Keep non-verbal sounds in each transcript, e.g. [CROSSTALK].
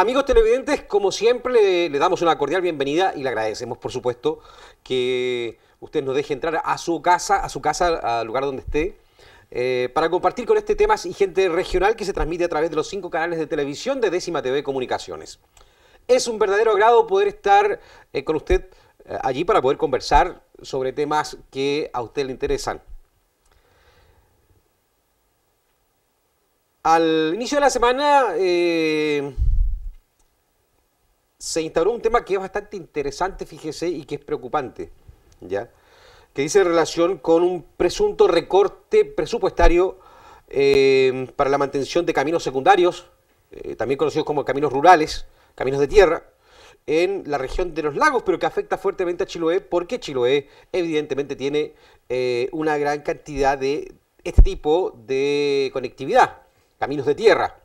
Amigos televidentes, como siempre, le damos una cordial bienvenida y le agradecemos, por supuesto, que usted nos deje entrar a su casa, a su casa, al lugar donde esté, eh, para compartir con este tema y gente regional que se transmite a través de los cinco canales de televisión de Décima TV Comunicaciones. Es un verdadero agrado poder estar eh, con usted eh, allí para poder conversar sobre temas que a usted le interesan. Al inicio de la semana se instauró un tema que es bastante interesante, fíjese, y que es preocupante, ¿ya? que dice relación con un presunto recorte presupuestario eh, para la mantención de caminos secundarios, eh, también conocidos como caminos rurales, caminos de tierra, en la región de los lagos, pero que afecta fuertemente a Chiloé, porque Chiloé evidentemente tiene eh, una gran cantidad de este tipo de conectividad, caminos de tierra.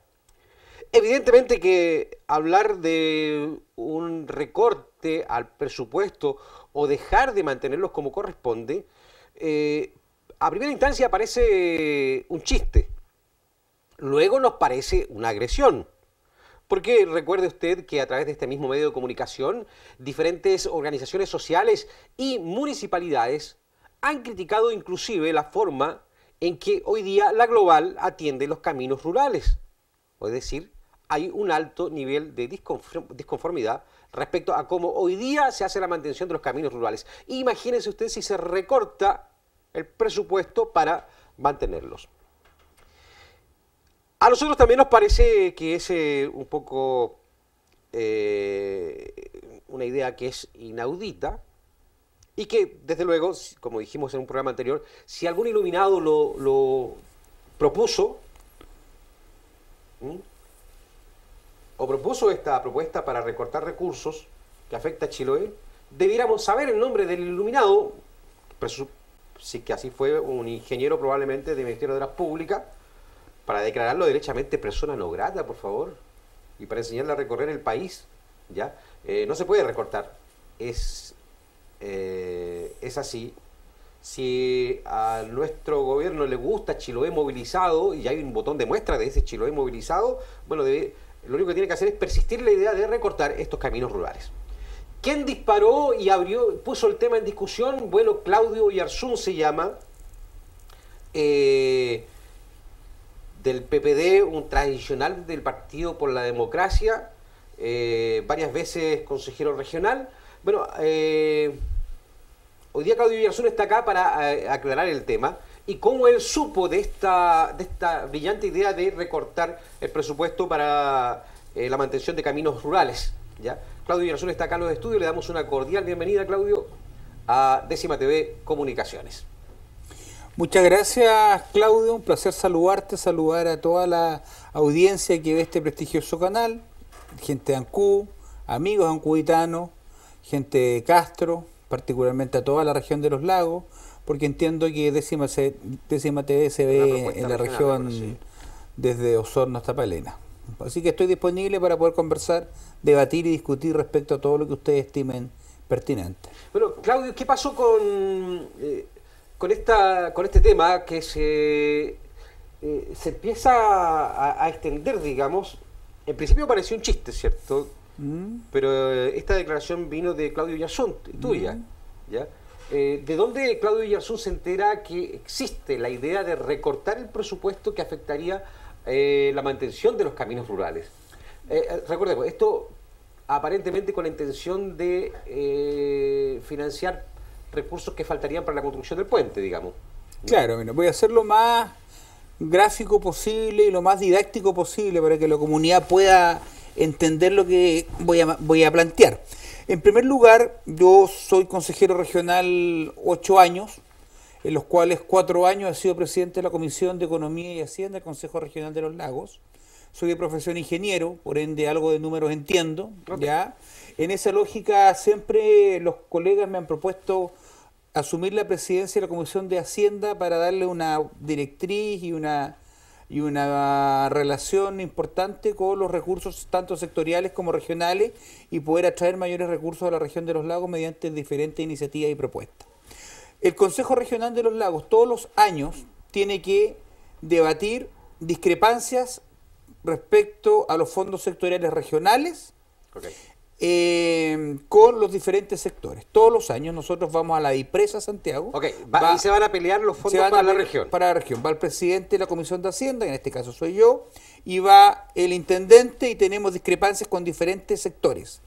Evidentemente que hablar de un recorte al presupuesto o dejar de mantenerlos como corresponde, eh, a primera instancia parece un chiste, luego nos parece una agresión. Porque recuerde usted que a través de este mismo medio de comunicación, diferentes organizaciones sociales y municipalidades han criticado inclusive la forma en que hoy día la global atiende los caminos rurales, es decir, hay un alto nivel de disconformidad respecto a cómo hoy día se hace la mantención de los caminos rurales. Imagínense ustedes si se recorta el presupuesto para mantenerlos. A nosotros también nos parece que es eh, un poco eh, una idea que es inaudita y que, desde luego, como dijimos en un programa anterior, si algún iluminado lo, propuso, o propuso esta propuesta para recortar recursos que afecta a Chiloé, debiéramos saber el nombre del iluminado, si que así fue un ingeniero probablemente de Ministerio de la Públicas, para declararlo derechamente persona no grata, por favor, y para enseñarle a recorrer el país, ¿ya? Eh, no se puede recortar, es, eh, es así. Si a nuestro gobierno le gusta Chiloé movilizado, y hay un botón de muestra de ese Chiloé movilizado, bueno, debe, lo único que tiene que hacer es persistir la idea de recortar estos caminos rurales. ¿Quién disparó y abrió, puso el tema en discusión? Bueno, Claudio Yarzún se llama, eh, del PPD, un tradicional del Partido por la Democracia, eh, varias veces consejero regional. Bueno, eh, hoy día Claudio Yarzún está acá para aclarar el tema y cómo él supo de esta, brillante idea de recortar el presupuesto para eh, la mantención de caminos rurales. ¿ya? Claudio Villarreal está acá en los estudios, le damos una cordial bienvenida, Claudio, a Décima TV Comunicaciones. Muchas gracias, Claudio, un placer saludarte, saludar a toda la audiencia que ve este prestigioso canal, gente de Ancú, amigos ancuitanos, gente de Castro, particularmente a toda la región de los lagos, porque entiendo que décima, TV se ve en la región desde Osorno hasta Palena. Así que estoy disponible para poder conversar, debatir y discutir respecto a todo lo que ustedes estimen pertinente. Bueno, Claudio, ¿qué pasó con, eh, con, esta, con este tema que se, eh, se empieza a, extender, digamos? En principio pareció un chiste, ¿cierto? Mm. Pero eh, esta declaración vino de Claudio Yasón, tuya, mm. ¿ya? Eh, ¿De dónde Claudio Villarzún se entera que existe la idea de recortar el presupuesto que afectaría eh, la mantención de los caminos rurales? Eh, eh, recordemos, esto aparentemente con la intención de financiar recursos que faltarían para la construcción del puente, digamos. Claro, mira, voy a hacerlo más gráfico posible y lo más didáctico posible para que la comunidad pueda entender lo que voy voy a plantear. En primer lugar, yo soy consejero regional ocho años, en los cuales cuatro años he sido presidente de la Comisión de Economía y Hacienda del Consejo Regional de los Lagos. Soy de profesión ingeniero, por ende algo de números entiendo. ¿ya? En esa lógica siempre los colegas me han propuesto asumir la presidencia de la Comisión de Hacienda para darle una directriz y una y una relación importante con los recursos tanto sectoriales como regionales y poder atraer mayores recursos a la región de los lagos mediante diferentes iniciativas y propuestas. El Consejo Regional de los Lagos todos los años tiene que debatir discrepancias respecto a los fondos sectoriales regionales, okay. Em, con los diferentes sectores. Todos los años nosotros vamos a la IPRESA Santiago. Ok, y se van a pelear los fondos para la región. Para la región. Va el presidente de la Comisión de Hacienda, en este caso soy yo, y va el intendente y tenemos discrepancias con diferentes sectores.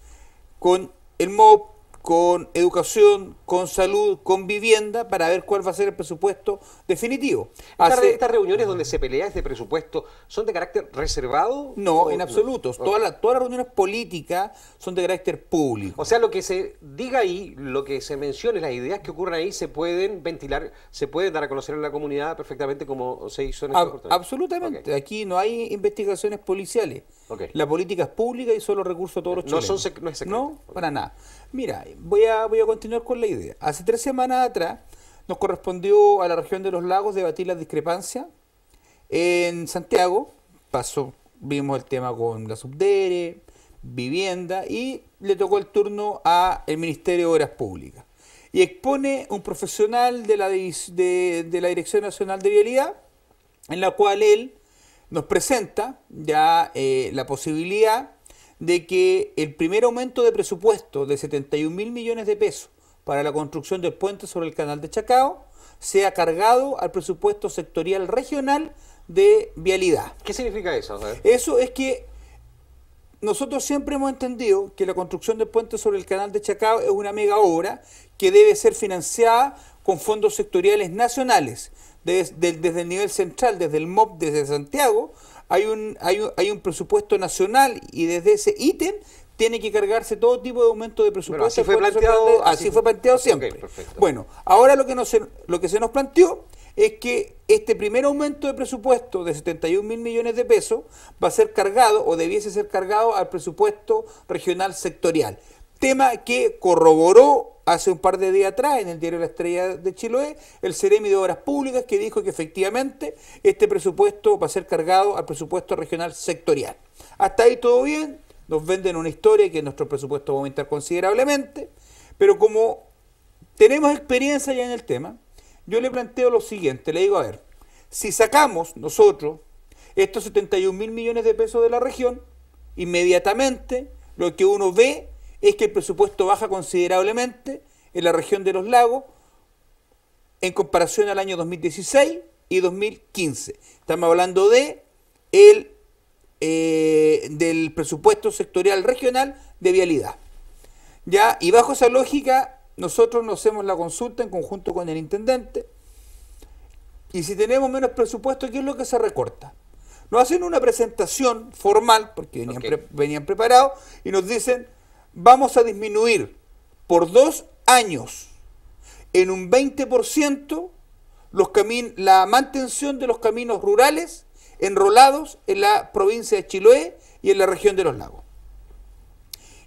Con el MOP, con educación, con salud, con vivienda, para ver cuál va a ser el presupuesto definitivo. Estas reuniones donde se pelea este presupuesto, ¿son de carácter reservado? No, en absoluto. Todas, las, reuniones políticas son de carácter público. O sea, lo que se diga ahí, lo que se mencione, las ideas que ocurran ahí, se pueden ventilar, se pueden dar a conocer en la comunidad perfectamente como se hizo en este Absolutamente. Aquí no hay investigaciones policiales. La política es pública y son los recursos todos los no no, es secreto. No, para nada. Mira, voy a, voy a continuar con la idea. Hace tres semanas atrás nos correspondió a la región de los lagos debatir la discrepancia en Santiago. Pasó, vimos el tema con la subdere, vivienda y le tocó el turno al Ministerio de Obras Públicas. Y expone un profesional de la, de, de la Dirección Nacional de Vialidad, en la cual él nos presenta ya eh, la posibilidad de que el primer aumento de presupuesto de 71 mil millones de pesos para la construcción del puente sobre el canal de Chacao sea cargado al presupuesto sectorial regional de vialidad. ¿Qué significa eso? Eso es que nosotros siempre hemos entendido que la construcción del puente sobre el canal de Chacao es una mega obra que debe ser financiada con fondos sectoriales nacionales desde, el nivel central, desde el MOP, desde Santiago, hay un, hay un, hay un presupuesto nacional y desde ese ítem tiene que cargarse todo tipo de aumento de presupuesto. así, fue planteado, siempre. bueno, ahora lo que, nos, lo que se nos planteó es que este primer aumento de presupuesto de 71 mil millones de pesos va a ser cargado o debiese ser cargado al presupuesto regional sectorial. Tema que corroboró hace un par de días atrás en el diario La Estrella de Chiloé, el Ceremi de Obras Públicas, que dijo que efectivamente este presupuesto va a ser cargado al presupuesto regional sectorial. Hasta ahí todo bien, nos venden una historia que nuestro presupuesto va a aumentar considerablemente, pero como tenemos experiencia ya en el tema, yo le planteo lo siguiente, le digo, a ver, si sacamos nosotros estos 71 mil millones de pesos de la región, inmediatamente lo que uno ve es que el presupuesto baja considerablemente en la región de los lagos en comparación al año 2016 y 2015. Estamos hablando de eh, del presupuesto sectorial regional de vialidad. ¿Ya? Y bajo esa lógica, nosotros nos hacemos la consulta en conjunto con el intendente. Y si tenemos menos presupuesto, ¿qué es lo que se recorta? Nos hacen una presentación formal, porque venían preparados, y nos dicen, vamos a disminuir por dos años en un 20% los la mantención de los caminos rurales enrolados en la provincia de Chiloé y en la región de los lagos.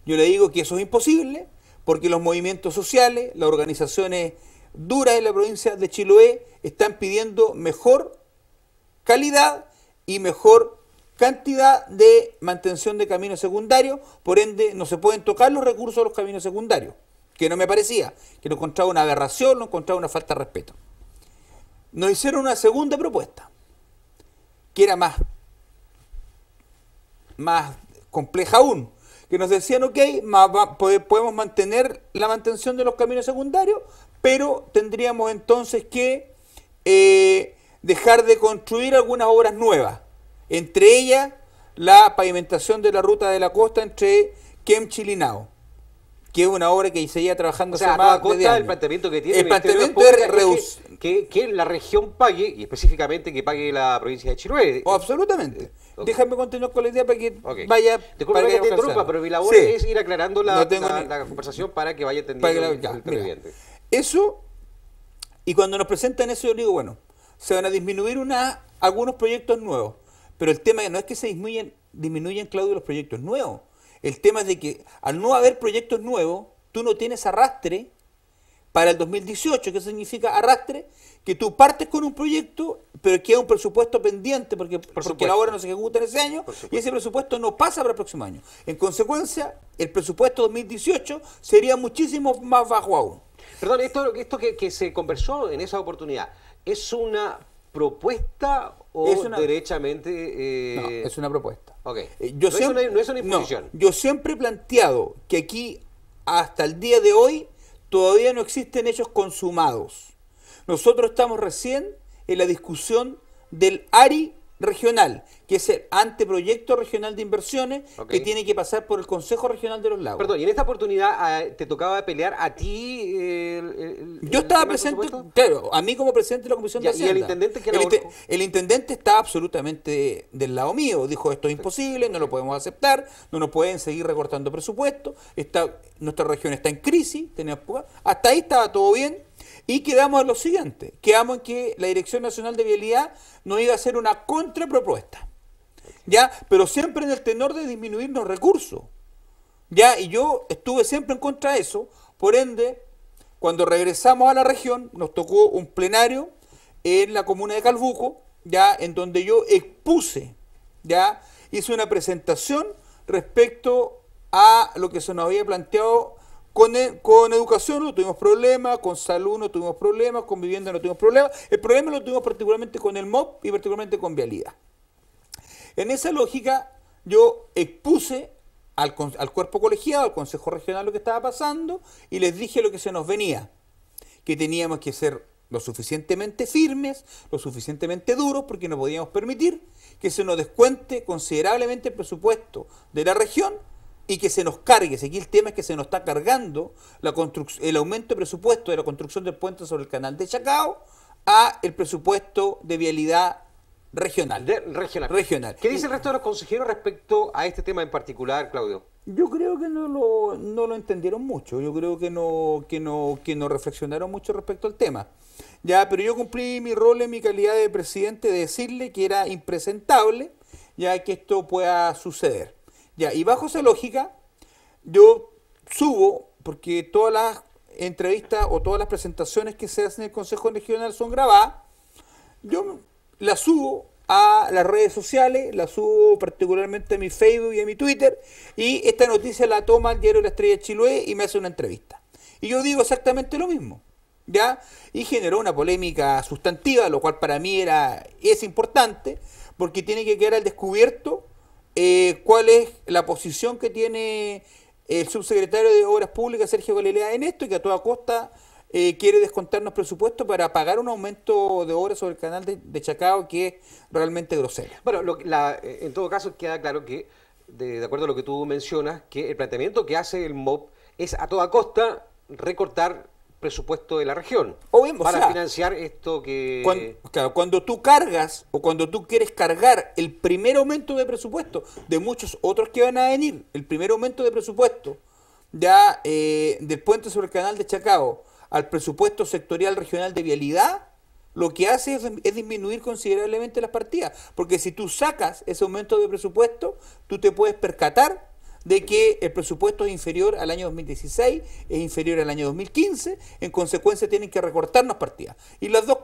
Yo le digo que eso es imposible porque los movimientos sociales, las organizaciones duras en la provincia de Chiloé están pidiendo mejor calidad y mejor cantidad de mantención de caminos secundarios, por ende no se pueden tocar los recursos de los caminos secundarios, que no me parecía, que lo encontraba una aberración, lo encontraba una falta de respeto. Nos hicieron una segunda propuesta, que era más, más compleja aún, que nos decían, ok, más podemos mantener la mantención de los caminos secundarios, pero tendríamos entonces que eh, dejar de construir algunas obras nuevas entre ellas la pavimentación de la ruta de la costa entre Kem Chilinao, que es una obra que se iba trabajando o sea, hace más costa, el planteamiento que tiene el, planteamiento es, que, la región pague, y específicamente que pague la provincia de Chiloé. Oh, absolutamente. Déjame continuar con la idea para que vaya... Disculpa que, pero mi labor es ir aclarando la, conversación para que vaya entendiendo el Eso, y cuando nos presentan eso yo digo, bueno, se van a disminuir algunos proyectos nuevos pero el tema no es que se disminuyan, Claudio, los proyectos nuevos. El tema es de que al no haber proyectos nuevos, tú no tienes arrastre para el 2018. ¿Qué significa arrastre? Que tú partes con un proyecto, pero queda un presupuesto pendiente porque, Por la no se ejecuta en ese año y ese presupuesto no pasa para el próximo año. En consecuencia, el presupuesto 2018 sería muchísimo más bajo aún. Perdón, esto, esto que, que se conversó en esa oportunidad, ¿es una propuesta o es una, derechamente...? Eh, es una propuesta. Eh, yo no, es una, imposición. yo siempre he planteado que aquí, hasta el día de hoy, todavía no existen hechos consumados. Nosotros estamos recién en la discusión del ARI regional, que es el anteproyecto regional de inversiones que tiene que pasar por el Consejo Regional de los Lagos. Perdón, y en esta oportunidad ah, te tocaba pelear a ti. Eh, Yo estaba presente, claro, a mí como presidente de la Comisión de Hacienda. ¿Y el intendente que el, intendente está absolutamente del lado mío, dijo esto es imposible, no lo podemos aceptar, no nos pueden seguir recortando presupuesto, está, nuestra región está en crisis, hasta ahí estaba todo bien y quedamos en lo siguiente, quedamos en que la Dirección Nacional de Vialidad no iba a hacer una contrapropuesta, ¿ya? Pero siempre en el tenor de disminuir los recursos, ¿ya? Y yo estuve siempre en contra de eso, por ende, cuando regresamos a la región, nos tocó un plenario en la comuna de Calbuco, ¿ya? En donde yo expuse, ¿ya? Hice una presentación respecto a lo que se nos había planteado e, con, educación no tuvimos problemas, con salud no tuvimos problemas, con vivienda no tuvimos problemas. El problema lo tuvimos particularmente con el MOP y particularmente con vialidad. En esa lógica yo expuse al, al cuerpo colegiado, al Consejo Regional lo que estaba pasando y les dije lo que se nos venía, que teníamos que ser lo suficientemente firmes, lo suficientemente duros, porque no podíamos permitir que se nos descuente considerablemente el presupuesto de la región y que se nos cargue. Aquí el tema es que se nos está cargando la el aumento de presupuesto de la construcción del puente sobre el canal de Chacao a el presupuesto de vialidad regional. regional. regional. ¿Qué dice el resto de los consejeros respecto a este tema en particular, Claudio? Yo creo que no lo, no lo entendieron mucho, yo creo que no, que, no, que no reflexionaron mucho respecto al tema. Ya, pero yo cumplí mi rol en mi calidad de presidente de decirle que era impresentable ya que esto pueda suceder y bajo esa lógica, yo subo, porque todas las entrevistas o todas las presentaciones que se hacen en el Consejo Regional son grabadas, yo las subo a las redes sociales, las subo particularmente a mi Facebook y a mi Twitter, y esta noticia la toma el diario La Estrella de Chiloé y me hace una entrevista. Y yo digo exactamente lo mismo, ¿ya? Y generó una polémica sustantiva, lo cual para mí era, es importante, porque tiene que quedar al descubierto eh, cuál es la posición que tiene eh, el subsecretario de Obras Públicas, Sergio Galilea, en esto y que a toda costa eh, quiere descontarnos presupuesto para pagar un aumento de obras sobre el canal de, Chacao que es realmente grosero. Bueno, en todo caso queda claro que, de, acuerdo a lo que tú mencionas, que el planteamiento que hace el MOB es a toda costa recortar presupuesto de la región para financiar esto que... Cuando, tú cargas o cuando tú quieres cargar el primer aumento de presupuesto de muchos otros que van a venir, el primer aumento de presupuesto ya eh, del puente sobre el canal de Chacao al presupuesto sectorial regional de vialidad, lo que hace es, es, disminuir considerablemente las partidas, porque si tú sacas ese aumento de presupuesto, tú te puedes percatar de que el presupuesto es inferior al año 2016, es inferior al año 2015, en consecuencia tienen que recortarnos partidas. Y las dos,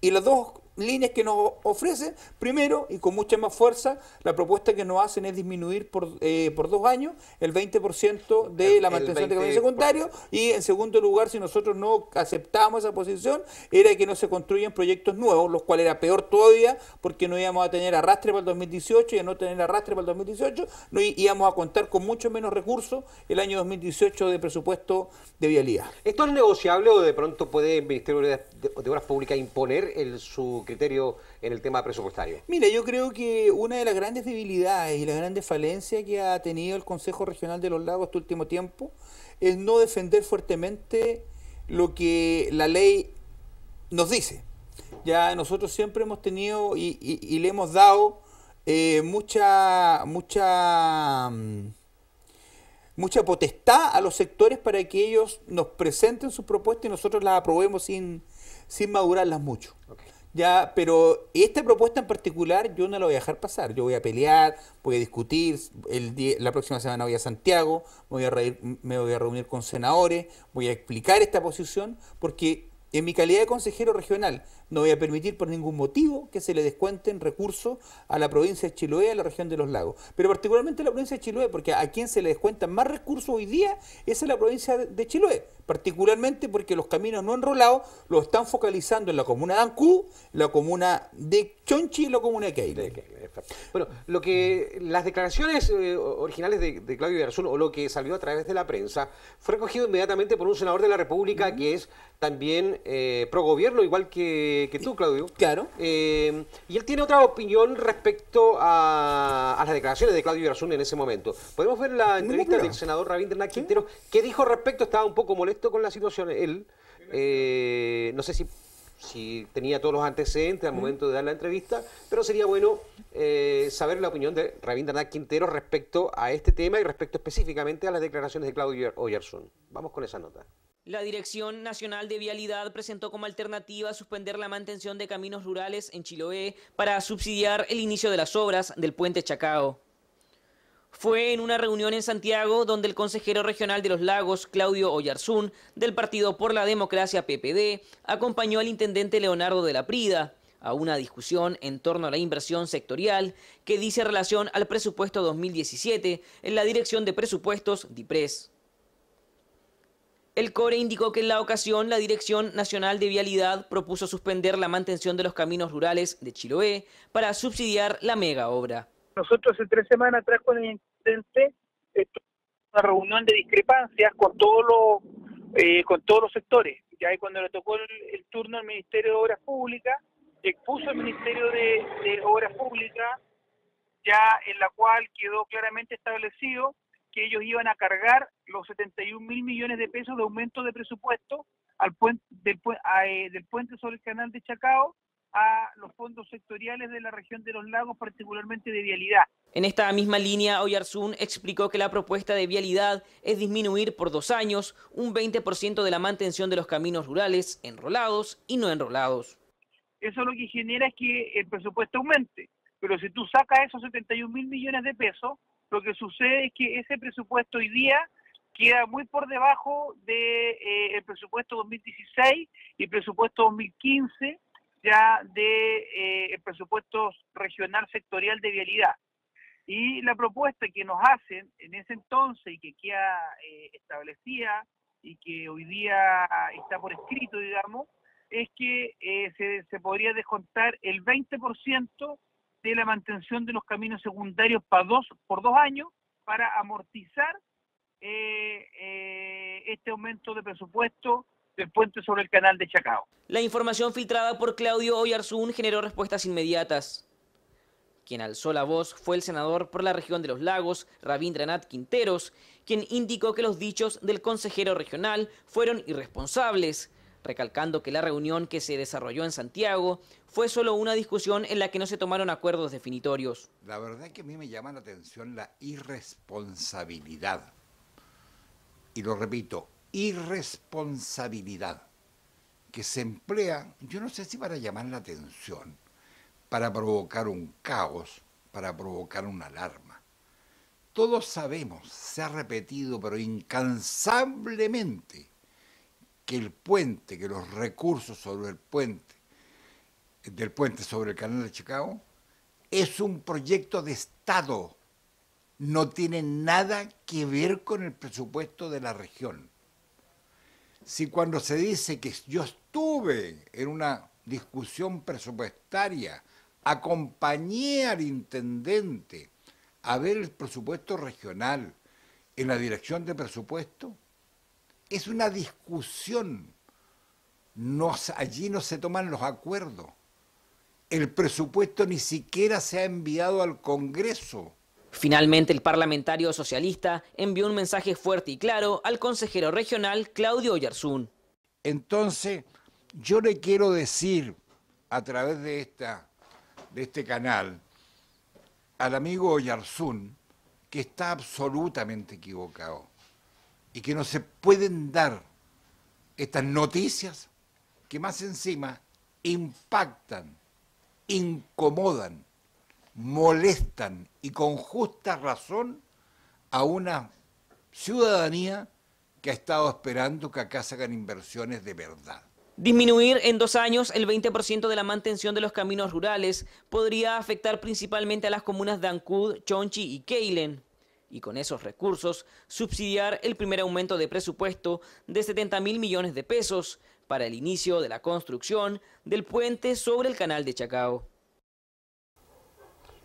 y las dos líneas que nos ofrecen. Primero, y con mucha más fuerza, la propuesta que nos hacen es disminuir por, eh, por dos años el 20% de la mantención de camiones secundarios. Y en segundo lugar, si nosotros no aceptábamos esa posición, era que no se construyan proyectos nuevos, los cuales era peor todavía, porque no íbamos a tener arrastre para el 2018 y a no tener arrastre para el 2018, no íbamos a contar con mucho menos recursos el año 2018 de presupuesto de vialidad. ¿Esto es negociable o de pronto puede el Ministerio de Obras Públicas imponer el, su criterio en el tema presupuestario? Mira, yo creo que una de las grandes debilidades y la grande falencia que ha tenido el Consejo Regional de los Lagos este último tiempo es no defender fuertemente lo que la ley nos dice. Ya nosotros siempre hemos tenido y, le hemos dado eh, mucha, mucha, mm, mucha potestad a los sectores para que ellos nos presenten sus propuestas y nosotros las aprobemos sin, sin madurarlas mucho. Ya, pero esta propuesta en particular yo no la voy a dejar pasar. Yo voy a pelear, voy a discutir. El día, la próxima semana voy a Santiago, me voy a, me voy a reunir con senadores, voy a explicar esta posición, porque en mi calidad de consejero regional no voy a permitir por ningún motivo que se le descuenten recursos a la provincia de Chiloé, a la región de los lagos, pero particularmente a la provincia de Chiloé, porque a quien se le descuentan más recursos hoy día es a la provincia de Chiloé particularmente porque los caminos no enrolados lo están focalizando en la comuna de Ancú, la comuna de Chonchi y la comuna de Keile. Bueno, lo que las declaraciones eh, originales de, Claudio Garzón o lo que salió a través de la prensa fue recogido inmediatamente por un senador de la República que es también eh, pro gobierno, igual que, tú, Claudio. Claro. Eh, y él tiene otra opinión respecto a, las declaraciones de Claudio Garzón en ese momento. Podemos ver la entrevista del senador de Quintero, que dijo respecto, estaba un poco molesto con la situación. Él, eh, no sé si, si tenía todos los antecedentes al momento de dar la entrevista, pero sería bueno eh, saber la opinión de Rabindranath Quintero respecto a este tema y respecto específicamente a las declaraciones de Claudio Oyerson. Vamos con esa nota. La Dirección Nacional de Vialidad presentó como alternativa suspender la mantención de caminos rurales en Chiloé para subsidiar el inicio de las obras del puente Chacao fue en una reunión en Santiago donde el consejero regional de los lagos, Claudio Oyarzún, del Partido por la Democracia PPD, acompañó al intendente Leonardo de la Prida a una discusión en torno a la inversión sectorial que dice relación al presupuesto 2017 en la Dirección de Presupuestos DIPRES. El CORE indicó que en la ocasión la Dirección Nacional de Vialidad propuso suspender la mantención de los caminos rurales de Chiloé para subsidiar la mega obra. Nosotros hace tres semanas atrás con el intendente una reunión de discrepancias con todos los eh, con todos los sectores. Ya cuando le tocó el, turno al Ministerio de Obras Públicas, expuso el Ministerio de, Obras Públicas, ya en la cual quedó claramente establecido que ellos iban a cargar los 71 mil millones de pesos de aumento de presupuesto al puente, eh, del puente sobre el canal de Chacao a los fondos sectoriales de la región de los lagos, particularmente de vialidad. En esta misma línea, Oyarzún explicó que la propuesta de vialidad es disminuir por dos años un 20% de la mantención de los caminos rurales enrolados y no enrolados. Eso lo que genera es que el presupuesto aumente, pero si tú sacas esos 71 mil millones de pesos, lo que sucede es que ese presupuesto hoy día queda muy por debajo del de, eh, el presupuesto 2016 y presupuesto 2015 de eh, presupuesto regional sectorial de vialidad. Y la propuesta que nos hacen en ese entonces y que queda eh, establecida y que hoy día está por escrito, digamos, es que eh, se, podría descontar el 20% de la mantención de los caminos secundarios para dos, por dos años para amortizar eh, este aumento de presupuesto del puente sobre el canal de Chacao. La información filtrada por Claudio Oyarzún generó respuestas inmediatas. Quien alzó la voz fue el senador por la región de los lagos, Rabindranath Quinteros, quien indicó que los dichos del consejero regional fueron irresponsables, recalcando que la reunión que se desarrolló en Santiago fue solo una discusión en la que no se tomaron acuerdos definitorios. La verdad es que a mí me llama la atención la irresponsabilidad. Y lo repito, irresponsabilidad que se emplea, yo no sé si para llamar la atención, para provocar un caos, para provocar una alarma. Todos sabemos, se ha repetido, pero incansablemente, que el puente, que los recursos sobre el puente, del puente sobre el canal de Chicago, es un proyecto de Estado. No tiene nada que ver con el presupuesto de la región si cuando se dice que yo estuve en una discusión presupuestaria, acompañé al intendente a ver el presupuesto regional en la dirección de presupuesto, es una discusión. allí no se toman los acuerdos. El presupuesto ni siquiera se ha enviado al Congreso Finalmente, el parlamentario socialista envió un mensaje fuerte y claro al consejero regional Claudio Oyarzún. Entonces, yo le quiero decir a través de, esta, de este canal al amigo Oyarzún que está absolutamente equivocado y que no se pueden dar estas noticias que más encima impactan, incomodan molestan y con justa razón a una ciudadanía que ha estado esperando que acá se hagan inversiones de verdad. Disminuir en dos años el 20% de la mantención de los caminos rurales podría afectar principalmente a las comunas de Ancud, Chonchi y Keilen. Y con esos recursos, subsidiar el primer aumento de presupuesto de 70 mil millones de pesos para el inicio de la construcción del puente sobre el canal de Chacao.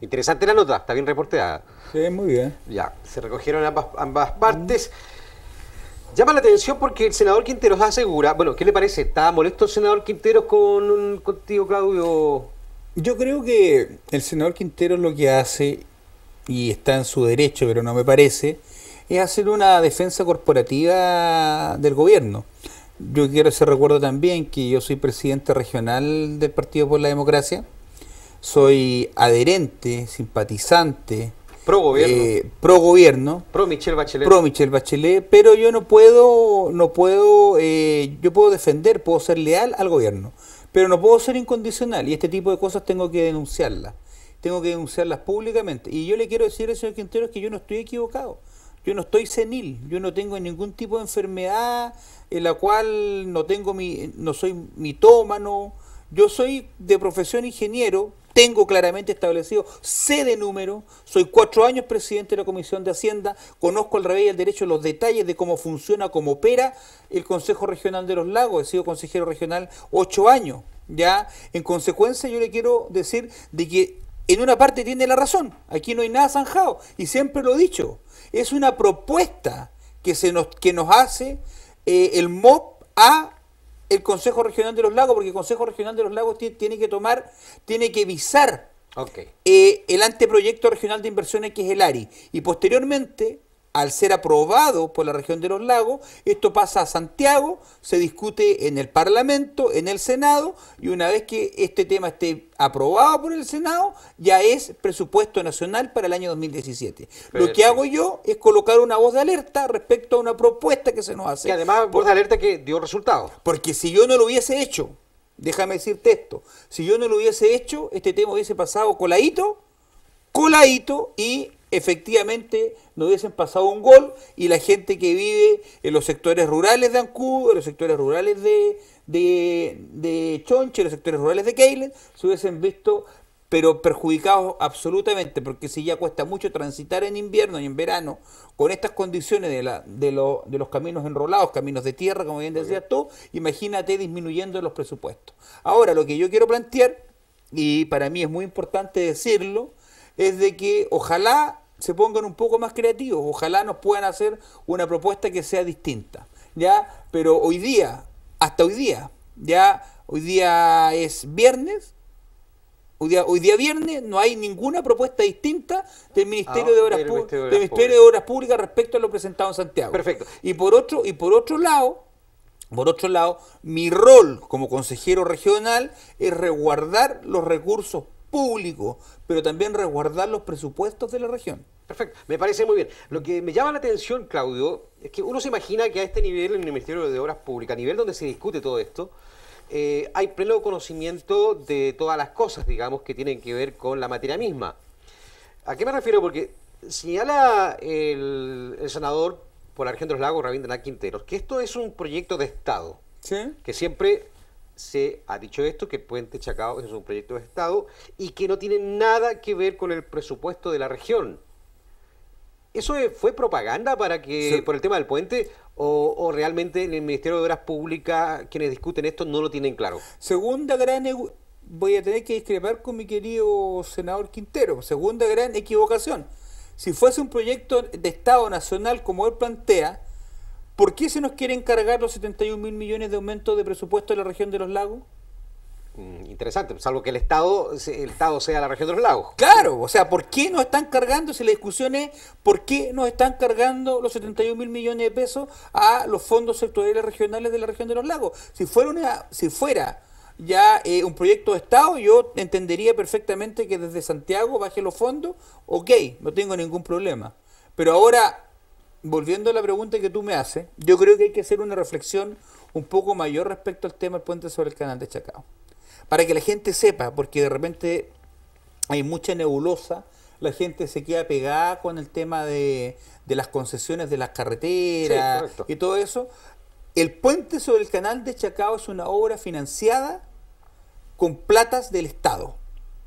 Interesante la nota, está bien reporteada. Sí, muy bien. Ya, se recogieron ambas, partes. Llama la atención porque el senador Quinteros asegura, bueno, ¿qué le parece? ¿Está molesto el senador Quinteros con contigo, Claudio? Yo creo que el senador Quinteros lo que hace, y está en su derecho, pero no me parece, es hacer una defensa corporativa del gobierno. Yo quiero hacer recuerdo también que yo soy presidente regional del Partido por la Democracia soy adherente, simpatizante, pro gobierno, eh, pro michel Bachelet, pro Michelle Bachelet, pero yo no puedo, no puedo, eh, yo puedo defender, puedo ser leal al gobierno, pero no puedo ser incondicional y este tipo de cosas tengo que denunciarlas, tengo que denunciarlas públicamente y yo le quiero decir al señor Quintero que yo no estoy equivocado. Yo no estoy senil, yo no tengo ningún tipo de enfermedad en la cual no tengo mi, no soy mitómano, yo soy de profesión ingeniero, tengo claramente establecido, sé de número, soy cuatro años presidente de la Comisión de Hacienda, conozco al revés y al derecho los detalles de cómo funciona, cómo opera el Consejo Regional de los Lagos, he sido consejero regional ocho años, ¿ya? En consecuencia yo le quiero decir de que en una parte tiene la razón, aquí no hay nada zanjado, y siempre lo he dicho, es una propuesta que, se nos, que nos hace eh, el MOP a el Consejo Regional de los Lagos, porque el Consejo Regional de los Lagos tiene que tomar, tiene que visar eh, el anteproyecto regional de inversiones que es el ARI. Y posteriormente al ser aprobado por la región de los lagos, esto pasa a Santiago, se discute en el Parlamento, en el Senado, y una vez que este tema esté aprobado por el Senado, ya es presupuesto nacional para el año 2017. Lo que hago yo es colocar una voz de alerta respecto a una propuesta que se nos hace. Y además, voz de alerta que dio resultado. Porque si yo no lo hubiese hecho, déjame decirte esto, si yo no lo hubiese hecho, este tema hubiese pasado coladito, coladito y efectivamente no hubiesen pasado un gol y la gente que vive en los sectores rurales de Ancú, en los sectores rurales de, de, Chonche, en los sectores rurales de Keilen, se hubiesen visto pero perjudicados absolutamente, porque si ya cuesta mucho transitar en invierno y en verano con estas condiciones de, de, de los caminos enrolados, caminos de tierra, como bien decías tú, imagínate disminuyendo los presupuestos. Ahora, lo que yo quiero plantear, y para mí es muy importante decirlo, es de que ojalá se pongan un poco más creativos. Ojalá nos puedan hacer una propuesta que sea distinta. ¿Ya? Pero hoy día, hasta hoy día, ya hoy día es viernes. Hoy día, hoy día viernes no hay ninguna propuesta distinta del Ministerio, de, Obras Públicas respecto a lo presentado en Santiago. Perfecto. Y por otro, y por otro lado, por otro lado, mi rol como consejero regional es resguardar los recursos públicos, pero también resguardar los presupuestos de la región. Perfecto, me parece muy bien. Lo que me llama la atención, Claudio, es que uno se imagina que a este nivel, en el Ministerio de Obras Públicas, a nivel donde se discute todo esto, eh, hay pleno conocimiento de todas las cosas, digamos, que tienen que ver con la materia misma. ¿A qué me refiero? Porque señala el, senador por Argentina de los lagos, Quinteros, que esto es un proyecto de Estado, ¿Sí? que siempre se ha dicho esto, que puente Chacao es un proyecto de Estado y que no tiene nada que ver con el presupuesto de la región. ¿Eso fue propaganda para que por el tema del puente o, realmente en el Ministerio de Obras Públicas quienes discuten esto no lo tienen claro? Segunda gran voy a tener que discrepar con mi querido senador Quintero, segunda gran equivocación. Si fuese un proyecto de Estado nacional como él plantea, ¿por qué se nos quiere cargar los 71 mil millones de aumento de presupuesto en la región de los lagos? Mm, interesante, salvo que el Estado, el Estado sea la región de los lagos. Claro, o sea, ¿por qué nos están cargando, si la discusión es, ¿por qué nos están cargando los 71 mil millones de pesos a los fondos sectoriales regionales de la región de los lagos? Si fuera, una, si fuera ya eh, un proyecto de Estado, yo entendería perfectamente que desde Santiago baje los fondos, ok, no tengo ningún problema. Pero ahora, volviendo a la pregunta que tú me haces, yo creo que hay que hacer una reflexión un poco mayor respecto al tema del puente sobre el canal de Chacao para que la gente sepa, porque de repente hay mucha nebulosa, la gente se queda pegada con el tema de, las concesiones de las carreteras y todo eso. El puente sobre el canal de Chacao es una obra financiada con platas del Estado.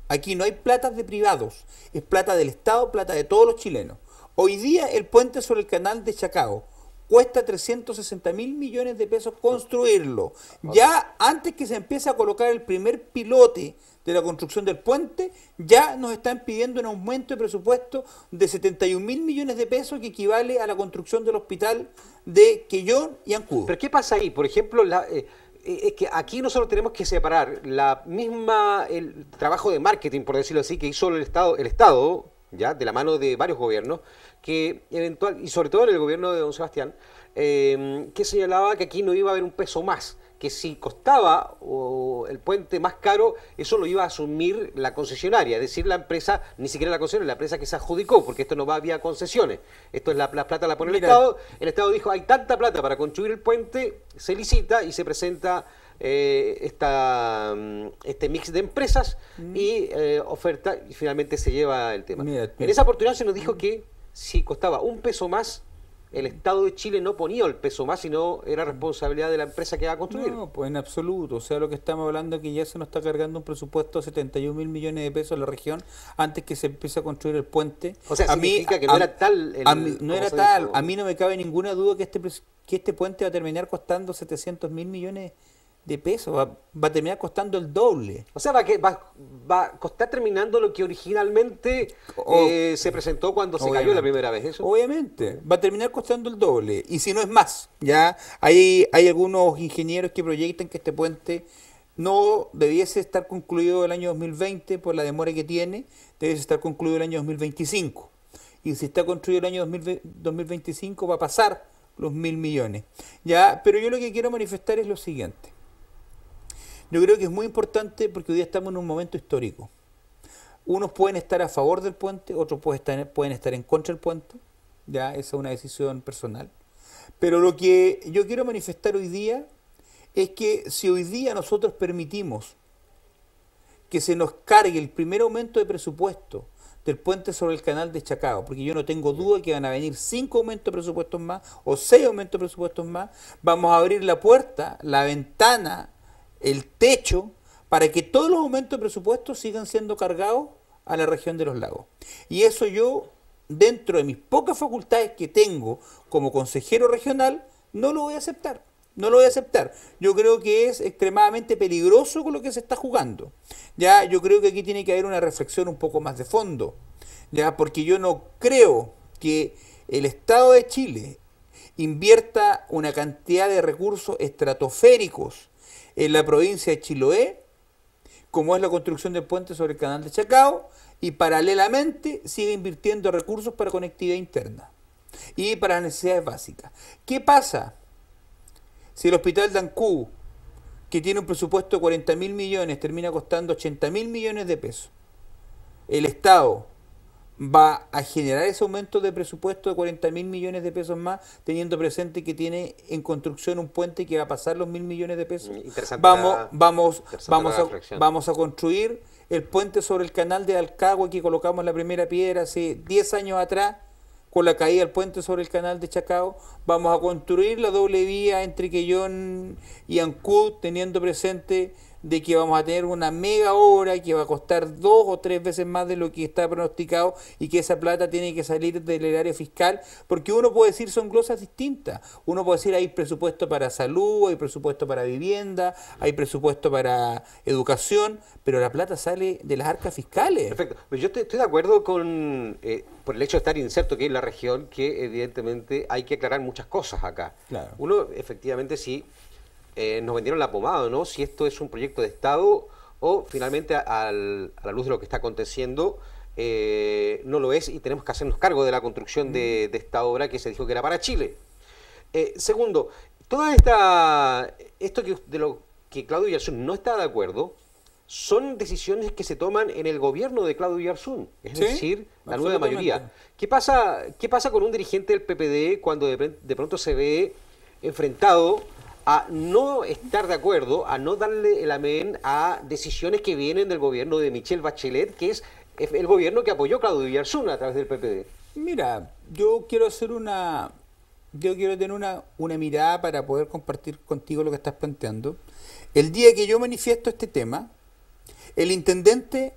Aquí no hay platas de privados, es plata del Estado, plata de todos los chilenos. Hoy día el puente sobre el canal de Chacao cuesta 360 mil millones de pesos construirlo. Ya antes que se empiece a colocar el primer pilote de la construcción del puente, ya nos están pidiendo un aumento de presupuesto de 71 mil millones de pesos que equivale a la construcción del hospital de Quellón y Ancud. Pero ¿qué pasa ahí? Por ejemplo, la, eh, eh, es que aquí nosotros tenemos que separar la misma el trabajo de marketing, por decirlo así, que hizo el Estado, el Estado ya de la mano de varios gobiernos, que eventual, y sobre todo en el gobierno de don Sebastián, em, que señalaba que aquí no iba a haber un peso más, que si costaba el puente más caro, eso lo iba a asumir la concesionaria, es decir, la empresa, ni siquiera la concesionaria, la empresa que se adjudicó, porque esto no va vía concesiones. Esto es la, plata la pone el Estado. El Estado dijo, hay tanta plata para construir el puente, se licita y se presenta eh, mm, este mix de empresas mm. y eh, oferta y finalmente se lleva el tema. en esa oportunidad se nos dijo que si costaba un peso más, el mm. Estado de Chile no ponía el peso más, sino era responsabilidad de la empresa que va a construir. No, pues en absoluto. O sea, lo que estamos hablando es que ya se nos está cargando un presupuesto de 71 mil millones de pesos en la región antes que se empiece a construir el puente. O sea, a significa mí, que no era tal. a no era tal. A mí no me cabe ninguna duda que este, que este puente va a terminar costando 700 mil millones de de peso, va, va, a terminar costando el doble. O sea, va, que, va, va a costar terminando lo que originalmente eh, se presentó cuando se cayó la primera vez. ¿eso? Obviamente, va a terminar costando el doble, y si no es más, ya hay, hay algunos ingenieros que proyectan que este puente no debiese estar concluido el año 2020 por la demora que tiene, debiese estar concluido el año 2025. Y si está construido el año 2025 va a pasar los mil millones. Ya, pero yo lo que quiero manifestar es lo siguiente. Yo creo que es muy importante porque hoy día estamos en un momento histórico. Unos pueden estar a favor del puente, otros pueden estar, pueden estar en contra del puente. Ya, esa es una decisión personal. Pero lo que yo quiero manifestar hoy día es que si hoy día nosotros permitimos que se nos cargue el primer aumento de presupuesto del puente sobre el canal de Chacao, porque yo no tengo duda que van a venir cinco aumentos de presupuestos más o seis aumentos de presupuestos más, vamos a abrir la puerta, la ventana el techo para que todos los aumentos de presupuesto sigan siendo cargados a la región de los lagos. Y eso yo, dentro de mis pocas facultades que tengo como consejero regional, no lo voy a aceptar. No lo voy a aceptar. Yo creo que es extremadamente peligroso con lo que se está jugando. Ya, yo creo que aquí tiene que haber una reflexión un poco más de fondo. Ya, porque yo no creo que el Estado de Chile invierta una cantidad de recursos estratosféricos en la provincia de Chiloé, como es la construcción de puentes sobre el canal de Chacao, y paralelamente sigue invirtiendo recursos para conectividad interna y para necesidades básicas. ¿Qué pasa si el hospital Dancú, que tiene un presupuesto de 40 mil millones, termina costando 80 mil millones de pesos? El Estado va a generar ese aumento de presupuesto de 40 mil millones de pesos más, teniendo presente que tiene en construcción un puente que va a pasar los mil millones de pesos. Mm, vamos, vamos, vamos, a, vamos a construir el puente sobre el canal de Alcagua que colocamos la primera piedra hace 10 años atrás, con la caída del puente sobre el canal de Chacao. Vamos a construir la doble vía entre Quellón y Ancud, teniendo presente de que vamos a tener una mega obra que va a costar dos o tres veces más de lo que está pronosticado y que esa plata tiene que salir del área fiscal, porque uno puede decir son glosas distintas. Uno puede decir hay presupuesto para salud, hay presupuesto para vivienda, hay presupuesto para educación, pero la plata sale de las arcas fiscales. Perfecto. Pues yo estoy, de acuerdo con, eh, por el hecho de estar incerto que en la región, que evidentemente hay que aclarar muchas cosas acá. Uno, efectivamente, sí. Eh, nos vendieron la pomada, ¿no? Si esto es un proyecto de Estado o finalmente a la luz de lo que está aconteciendo, eh, no lo es y tenemos que hacernos cargo de la construcción de, mm. esta obra que se dijo que era para Chile. Eh, segundo, todo esto que, de lo que Claudio Villarsun no está de acuerdo son decisiones que se toman en el gobierno de Claudio Villarsun, es decir, la nueva mayoría. ¿Qué pasa, ¿Qué pasa con un dirigente del PPD cuando de pronto se ve enfrentado a no estar de acuerdo, a no darle el amén a decisiones que vienen del gobierno de Michelle Bachelet, que es el gobierno que apoyó Claudio Villarsuna a través del PPD. Mira, yo quiero hacer una, yo quiero tener una, una, mirada para poder compartir contigo lo que estás planteando. El día que yo manifiesto este tema, el intendente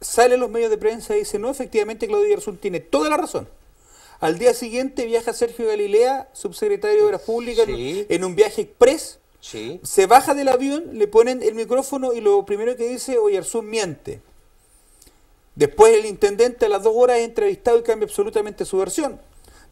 sale a los medios de prensa y dice, no, efectivamente Claudio Villarsuna tiene toda la razón. Al día siguiente viaja Sergio Galilea, subsecretario de Obras Públicas, en un viaje express. Se baja del avión, le ponen el micrófono y lo primero que dice, Oyarzún miente. Después el intendente a las dos horas es entrevistado y cambia absolutamente su versión.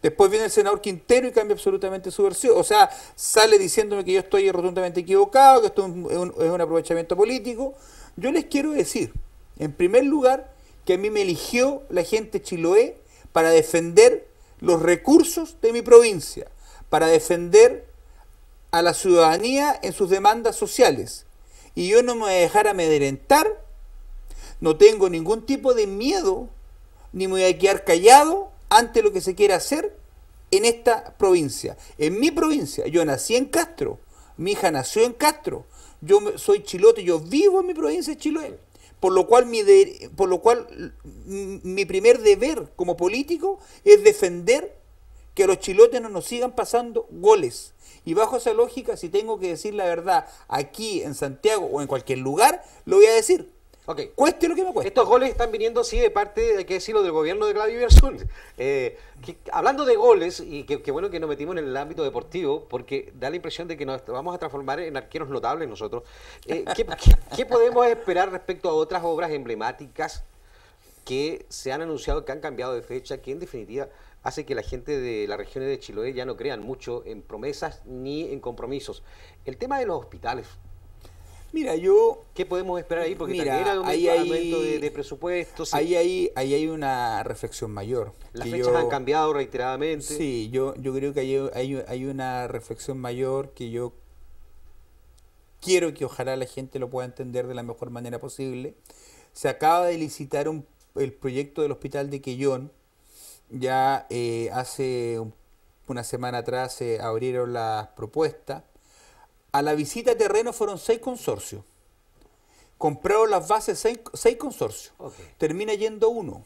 Después viene el senador Quintero y cambia absolutamente su versión. O sea, sale diciéndome que yo estoy rotundamente equivocado, que esto es un, es un aprovechamiento político. Yo les quiero decir, en primer lugar, que a mí me eligió la gente chiloé para defender los recursos de mi provincia para defender a la ciudadanía en sus demandas sociales y yo no me voy a dejar amedrentar, no tengo ningún tipo de miedo, ni me voy a quedar callado ante lo que se quiera hacer en esta provincia. En mi provincia, yo nací en Castro, mi hija nació en Castro, yo soy chilote, yo vivo en mi provincia de Chiloé. Por lo cual, mi, por lo cual mm, mi primer deber como político es defender que a los chilotes no nos sigan pasando goles. Y bajo esa lógica, si tengo que decir la verdad aquí en Santiago o en cualquier lugar, lo voy a decir. Ok. Cueste lo que me cueste. Estos goles están viniendo, sí, de parte, hay que decirlo, del gobierno de Claudio Iverson. Eh, hablando de goles, y qué bueno que nos metimos en el ámbito deportivo, porque da la impresión de que nos vamos a transformar en arqueros notables nosotros. Eh, [LAUGHS] qué, qué podemos esperar respecto a otras obras emblemáticas que se han anunciado, que han cambiado de fecha, que en definitiva hace que la gente de las regiones de Chiloé ya no crean mucho en promesas ni en compromisos. El tema de los hospitales, Mira, yo... ¿Qué podemos esperar ahí? Porque también hay ahí, aumento de, presupuestos. Ahí, ahí, ahí, hay una reflexión mayor. Las fechas han cambiado reiteradamente. Sí, yo, yo creo que hay, hay, hay una reflexión mayor que yo quiero que ojalá la gente lo pueda entender de la mejor manera posible. Se acaba de licitar el proyecto del hospital de Quellón. Ya eh, hace una semana atrás se abrieron las propuestas. A la visita de terreno fueron seis consorcios. Compraron las bases seis, consorcios. Termina yendo uno.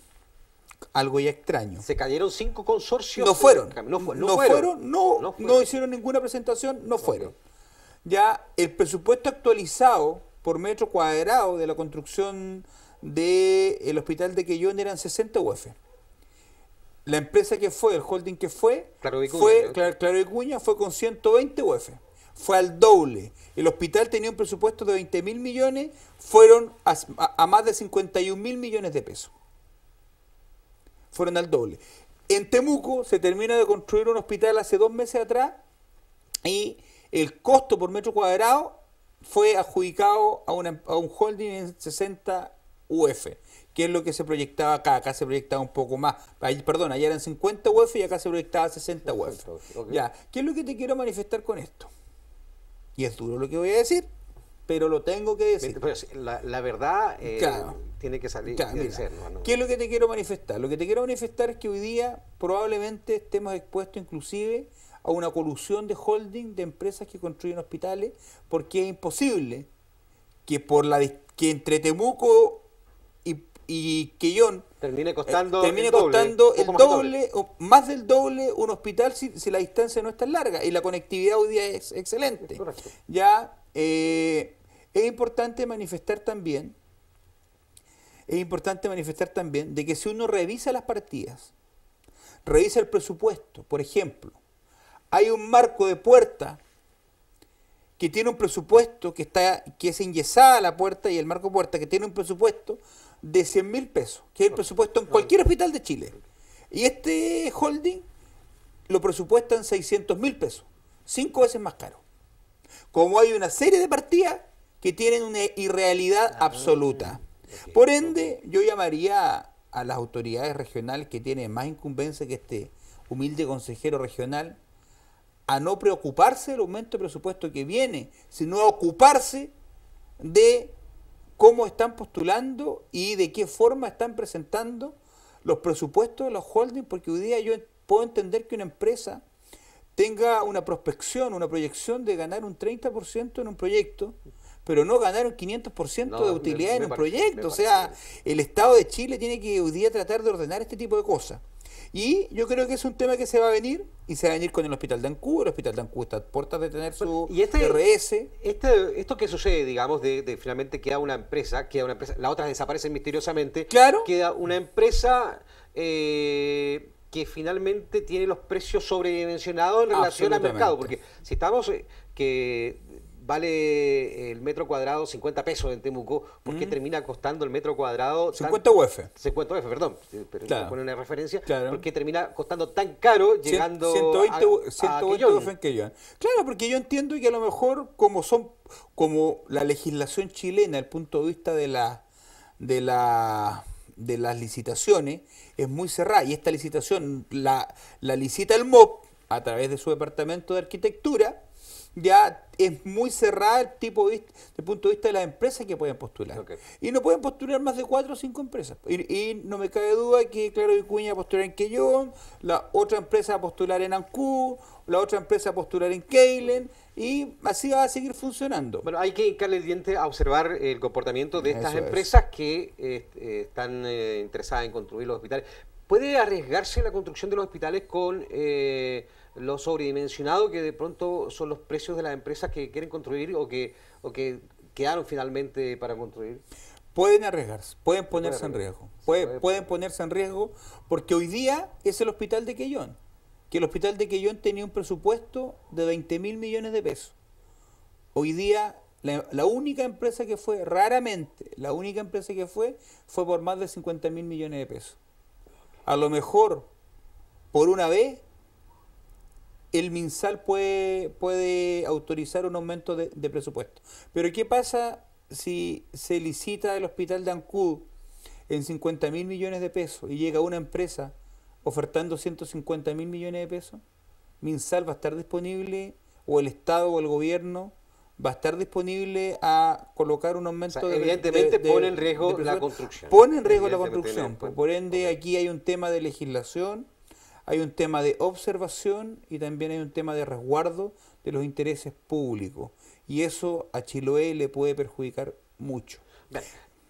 Algo ya extraño. ¿Se cayeron cinco consorcios? No fueron. No, fueron, no, hicieron ninguna presentación, no fueron. Ya el presupuesto actualizado por metro cuadrado de la construcción del hospital de Quellón eran 60 UF. La empresa que fue, el holding que fue, Claro de fue, Claro, fue con 120 UF fue al doble. El hospital tenía un presupuesto de 20 mil millones, fueron a, más de 51 mil millones de pesos. Fueron al doble. En Temuco se termina de construir un hospital hace dos meses atrás y el costo por metro cuadrado fue adjudicado a, un holding en 60 UF, que es lo que se proyectaba acá. Acá se proyectaba un poco más. Perdón, allá eran 50 UF y acá se proyectaba 60 UF. Ya. ¿Qué es lo que te quiero manifestar con esto? Y es duro lo que voy a decir, pero lo tengo que decir. la, verdad eh, tiene que salir. ¿Qué es lo que te quiero manifestar? Lo que te quiero manifestar es que hoy día probablemente estemos expuestos inclusive a una colusión de holding de empresas que construyen hospitales, porque es imposible que por la que entre Temuco y, y termine eh, costando, doble, o más del doble un hospital si, la distancia no es tan larga y la conectividad hoy día es excelente. ya eh, es importante manifestar también, es importante manifestar también de que si uno revisa las partidas, revisa el presupuesto, por ejemplo, hay un marco de puerta que tiene un presupuesto que está que es enyesada la puerta y el marco puerta que tiene un presupuesto de 100 mil pesos, que es el presupuesto en cualquier hospital de Chile. Y este holding lo presupuestan en 600 mil pesos, cinco veces más caro. Como hay una serie de partidas que tienen una irrealidad ah, absoluta. Por ende, yo llamaría a las autoridades regionales que tienen más incumbencia que este humilde consejero regional a no preocuparse del aumento de presupuesto que viene, sino a ocuparse de cómo están postulando y de qué forma están presentando los presupuestos de los holdings, porque hoy día yo puedo entender que una empresa tenga una prospección, una proyección de ganar un 30% en un proyecto, pero no ganar un 500% de utilidad en un proyecto. O sea, el Estado de Chile tiene que hoy día tratar de ordenar este tipo de cosas. Y yo creo que es un tema que se va a venir y se va a venir con el Hospital de Ancú. El Hospital de Ancú está a puertas de tener su ¿Y este RS. Este, esto que sucede, digamos, de, finalmente queda una empresa, queda una empresa, las otras desaparecen misteriosamente. Claro. Queda una empresa. Eh, que finalmente tiene los precios sobredimensionados en relación al mercado, porque si estamos eh, que vale eh, el metro cuadrado 50 pesos en Temuco, porque mm. termina costando el metro cuadrado... 50 UF. 50 UF, perdón, eh, pero pone una referencia, claro. qué termina costando tan caro llegando a 120 UF en Quellón. Claro, porque yo entiendo que a lo mejor como son como la legislación chilena, el punto de vista de la de la de las licitaciones es muy cerrada y esta licitación la, la licita el MOP a través de su departamento de arquitectura ya es muy cerrada el tipo de, punto de vista de las empresas que pueden postular. Y no pueden postular más de cuatro o cinco empresas. Y, no me cabe duda que Claro Cuña postular en Quellón, la otra empresa postular en Ancú, la otra empresa postular en Keilen, y así va a seguir funcionando. Bueno, hay que hincarle el diente a observar el comportamiento de estas empresas que eh, están eh, interesadas en construir los hospitales. ¿Puede arriesgarse la construcción de los hospitales con... Eh, lo sobredimensionado que de pronto son los precios de las empresas que quieren construir o que, que quedaron finalmente para construir? Pueden arriesgarse, pueden ponerse en riesgo. pueden ponerse en riesgo porque hoy día es el hospital de Quellón. Que el hospital de Quellón tenía un presupuesto de 20 mil millones de pesos. Hoy día la, la, única empresa que fue, raramente, la única empresa que fue, fue por más de 50 mil millones de pesos. A lo mejor, por una vez, el MinSal puede, puede autorizar un aumento de, presupuesto. Pero ¿qué pasa si se licita el hospital de Ancud en 50 mil millones de pesos y llega una empresa ofertando 150 mil millones de pesos? ¿MinSal va a estar disponible o el Estado o el gobierno? va a estar disponible a colocar un aumento o sea, evidentemente pone en riesgo la construcción pone en riesgo la construcción por ende aquí hay un tema de legislación hay un tema de observación y también hay un tema de resguardo de los intereses públicos. Y eso a Chiloé le puede perjudicar mucho.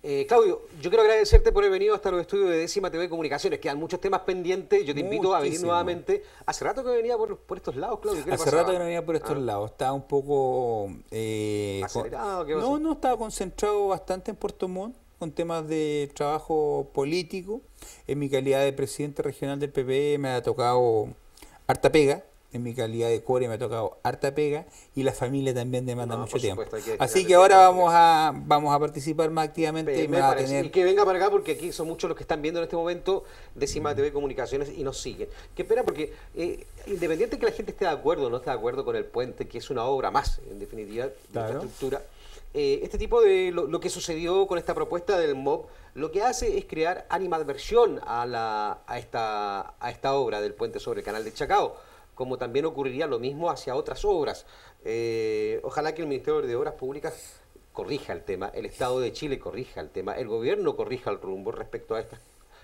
Eh, Claudio, yo quiero agradecerte por haber venido hasta los estudios de Décima TV Comunicaciones. Quedan muchos temas pendientes. Yo te invito a venir nuevamente. Hace rato que venía por, estos lados, Claudio. Hace rato que no venía por estos ah. lados. Estaba un poco. Eh, Acelerado, No, no, estaba concentrado bastante en Puerto Montt con temas de trabajo político. En mi calidad de presidente regional del PP e me ha tocado harta pega. En mi calidad de core me ha tocado harta pega y la familia también demanda mucho tiempo. Así que ahora vamos a, vamos a participar más activamente. y, me y que venga para acá porque aquí son muchos los que están viendo en este momento Decima de TV Comunicaciones y nos siguen. Qué pena porque eh, independiente que la gente esté de acuerdo o no esté de acuerdo con el puente, que es una obra más en definitiva de infraestructura eh, este tipo de lo, que sucedió con esta propuesta del MOB, lo que hace es crear animadversión a, la, a, esta, a esta obra del puente sobre el canal de Chacao, como también ocurriría lo mismo hacia otras obras. Eh, ojalá que el Ministerio de Obras Públicas corrija el tema, el Estado de Chile corrija el tema, el gobierno corrija el rumbo respecto a estas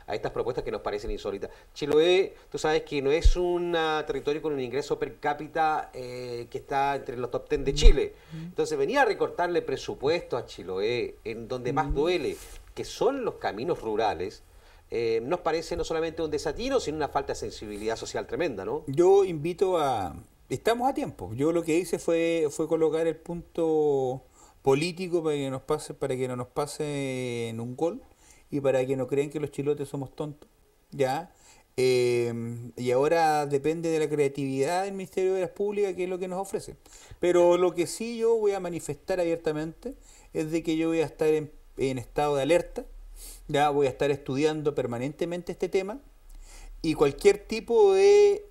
a estas propuestas que nos parecen insólitas. Chiloé, tú sabes que no es un ah, territorio con un ingreso per cápita eh, que está entre los top 10 de Chile. Entonces venía a recortarle presupuesto a Chiloé, en donde más duele, que son los caminos rurales. Eh, nos parece no solamente un desatino, sino una falta de sensibilidad social tremenda, ¿no? Yo invito a... Estamos a tiempo. Yo lo que hice fue, fue colocar el punto político para que nos pase, para que no nos pase en un gol y para que no crean que los chilotes somos tontos, ¿ya? Em, y ahora depende de la creatividad del Ministerio de las Públicas, que es lo que nos ofrece. Pero lo que sí yo voy a manifestar abiertamente es de que yo voy a estar en, estado de alerta, ya voy a estar estudiando permanentemente este tema y cualquier tipo de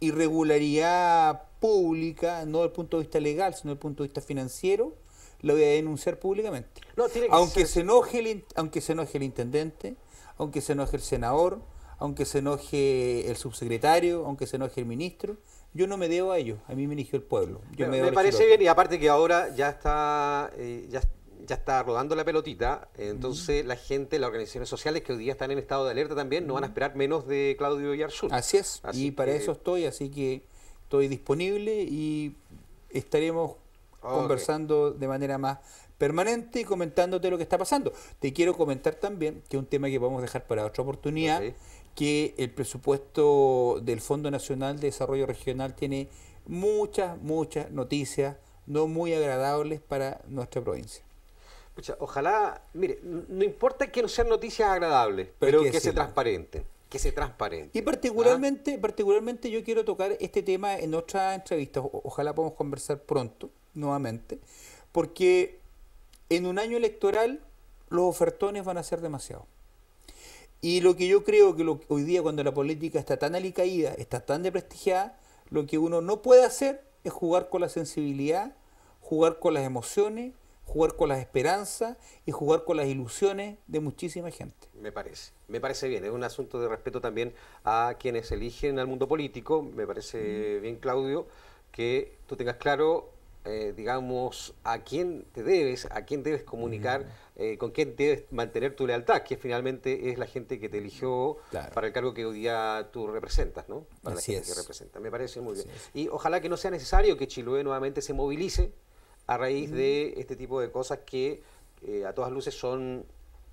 irregularidad pública, no desde el punto de vista legal, sino desde el punto de vista financiero, lo voy a denunciar públicamente. aunque, se enoje el, aunque se enoje el intendente, aunque se enoje el senador, aunque se enoje el subsecretario, aunque se enoje el ministro, yo no me debo a ellos, a mí me eligió el pueblo. me, parece bien y aparte que ahora ya está, eh, ya, está rodando la pelotita, eh, entonces la gente, las organizaciones sociales que hoy día están en estado de alerta también, no van a esperar menos de Claudio Yarsun. Así es, y para eso estoy, así que estoy disponible y estaremos Ah, conversando de manera más permanente y comentándote lo que está pasando. Te quiero comentar también, que es un tema que podemos dejar para otra oportunidad, que el presupuesto del Fondo Nacional de Desarrollo Regional tiene muchas, muchas noticias no muy agradables para nuestra provincia. ojalá, mire, no importa que no sean noticias agradables, pero que, sea transparente que se transparente. Y ¿ah? particularmente, particularmente yo quiero tocar este tema en otra entrevista, ojalá podamos conversar pronto, nuevamente, porque en un año electoral los ofertones van a ser demasiados. Y lo que yo creo que hoy día cuando la política está tan alicaída, está tan desprestigiada, lo que uno no puede hacer es jugar con la sensibilidad, jugar con las emociones, jugar con las esperanzas y jugar con las ilusiones de muchísima gente. Me parece, me parece bien, es un asunto de respeto también a quienes eligen al mundo político, me parece bien Claudio, que tú tengas claro, eh, digamos, a quién te debes, a quién debes comunicar, eh, con quién debes mantener tu lealtad, que finalmente es la gente que te eligió para el cargo que hoy día tú representas, ¿no? Para Así la gente es. que representa. Me parece muy bien. Y ojalá que no sea necesario que Chilue nuevamente se movilice a raíz de este tipo de cosas que eh, a todas luces son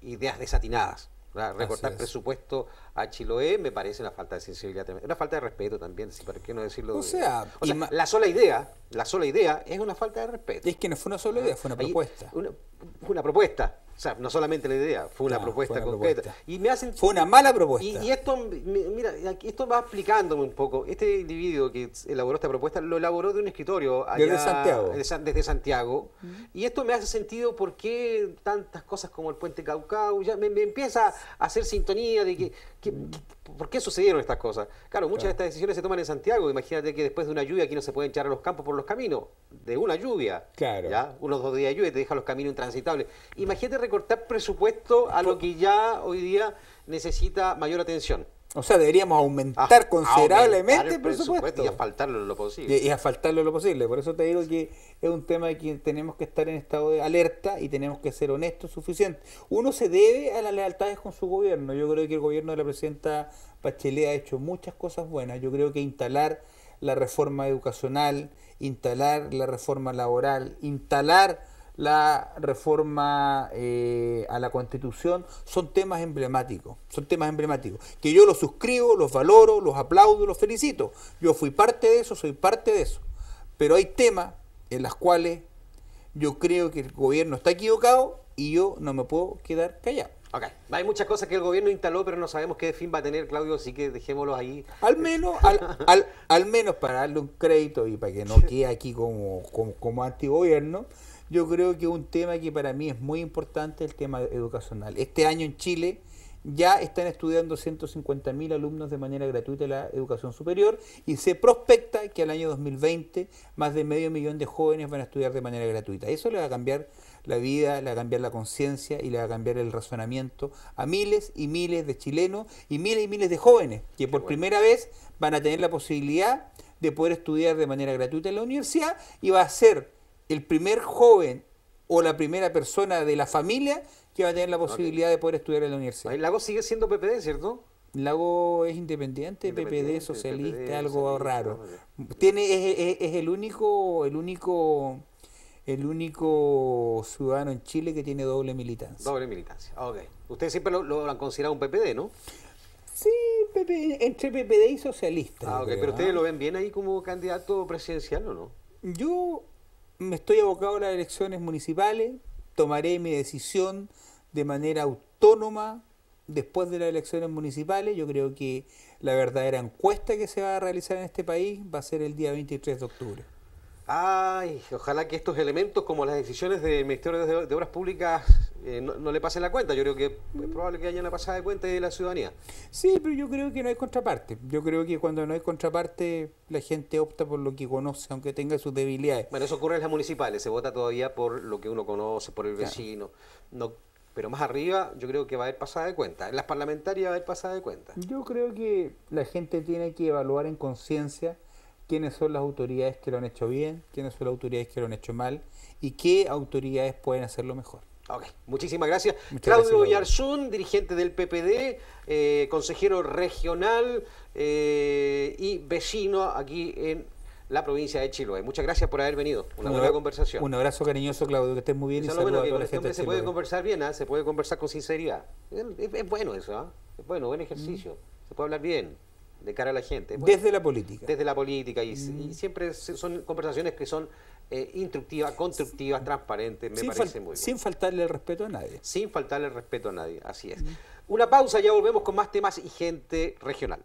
ideas desatinadas. Recortar presupuesto a Chiloé me parece una falta de sensibilidad, una falta de respeto también, si para qué no decirlo. O sea, la sola idea, la sola idea es una falta de respeto. Es que no fue una sola idea, fue una propuesta. Fue una propuesta, o sea, no solamente la idea, fue una propuesta concreta. Y me hacen... Fue una mala propuesta. Y, esto, mira, esto va explicándome un poco. Este individuo que elaboró esta propuesta lo elaboró de un escritorio allá, desde Santiago. Desde, Santiago. Y esto me hace sentido por qué tantas cosas como el puente Caucao, ya me, empieza a hacer sintonía de que ¿Por qué sucedieron estas cosas? Claro, muchas de estas decisiones se toman en Santiago. Imagínate que después de una lluvia aquí no se pueden echar a los campos por los caminos. De una lluvia. ¿ya? Unos dos días de lluvia te deja los caminos intransitables. Imagínate recortar presupuesto a lo que ya hoy día necesita mayor atención. O sea, deberíamos aumentar ah, considerablemente el presupuesto. Y asfaltarlo lo posible. Y, y asfaltarlo lo posible. Por eso te digo que es un tema de que tenemos que estar en estado de alerta y tenemos que ser honestos suficientes. Uno se debe a las lealtades con su gobierno. Yo creo que el gobierno de la presidenta Bachelet ha hecho muchas cosas buenas. Yo creo que instalar la reforma educacional, instalar la reforma laboral, instalar la reforma eh, a la constitución, son temas emblemáticos, son temas emblemáticos, que yo los suscribo, los valoro, los aplaudo, los felicito. Yo fui parte de eso, soy parte de eso. Pero hay temas en los cuales yo creo que el gobierno está equivocado y yo no me puedo quedar callado. Hay muchas cosas que el gobierno instaló, pero no sabemos qué fin va a tener, Claudio, así que dejémoslo ahí. Al menos, al, menos para darle un crédito y para que no quede aquí como, como, como yo creo que un tema que para mí es muy importante es el tema educacional. Este año en Chile ya están estudiando 150.000 alumnos de manera gratuita la educación superior y se prospecta que al año 2020 más de medio millón de jóvenes van a estudiar de manera gratuita. Eso le va a cambiar la vida, le va a cambiar la conciencia y le va a cambiar el razonamiento a miles y miles de chilenos y miles y miles de jóvenes que por primera vez van a tener la posibilidad de poder estudiar de manera gratuita en la universidad y va a ser el primer joven o la primera persona de la familia que va a tener la posibilidad de poder estudiar en la universidad. El Lago sigue siendo PPD, ¿cierto? Lago es independiente, PPD, socialista, algo raro. Tiene, es, el único, el único, el único ciudadano en Chile que tiene doble militancia. Doble militancia, ok. Ustedes siempre lo, han considerado un PPD, ¿no? Sí, entre PPD y socialista. Ah, pero ustedes ¿ah? lo ven bien ahí como candidato presidencial o no? Yo me estoy abocado a las elecciones municipales, tomaré mi decisión de manera autónoma después de las elecciones municipales. Yo creo que la verdadera encuesta que se va a realizar en este país va a ser el día 23 de octubre. Ay, ojalá que estos elementos, como las decisiones del Ministerio de Obras Públicas, eh, no, le pasen la cuenta. Yo creo que es probable que haya una pasada de cuenta de la ciudadanía. Sí, pero yo creo que no hay contraparte. Yo creo que cuando no hay contraparte, la gente opta por lo que conoce, aunque tenga sus debilidades. Bueno, eso ocurre en las municipales. Se vota todavía por lo que uno conoce, por el vecino. No pero más arriba yo creo que va a haber pasada de cuenta. En las parlamentarias va a haber pasada de cuenta. Yo creo que la gente tiene que evaluar en conciencia quiénes son las autoridades que lo han hecho bien, quiénes son las autoridades que lo han hecho mal y qué autoridades pueden hacerlo mejor. Ok, muchísimas gracias. Claudio Yarzún, dirigente del PPD, eh, consejero regional eh, y vecino aquí en la provincia de Chiloé. Muchas gracias por haber venido. Una buena conversación. Un abrazo cariñoso, Claudio, que estés muy bien. y bueno, que este se puede conversar bien, ¿ah? se puede conversar con sinceridad. Es, bueno eso, ¿ah? es bueno, buen ejercicio. Se puede hablar bien de cara a la gente. desde la política. Desde la política y mm. siempre son conversaciones que son eh, instructiva, constructiva, transparente, me parece muy bien. Sin faltarle el respeto a nadie. Sin faltarle el respeto a nadie, así es. Mm. Una pausa, ya volvemos con más temas y gente regional.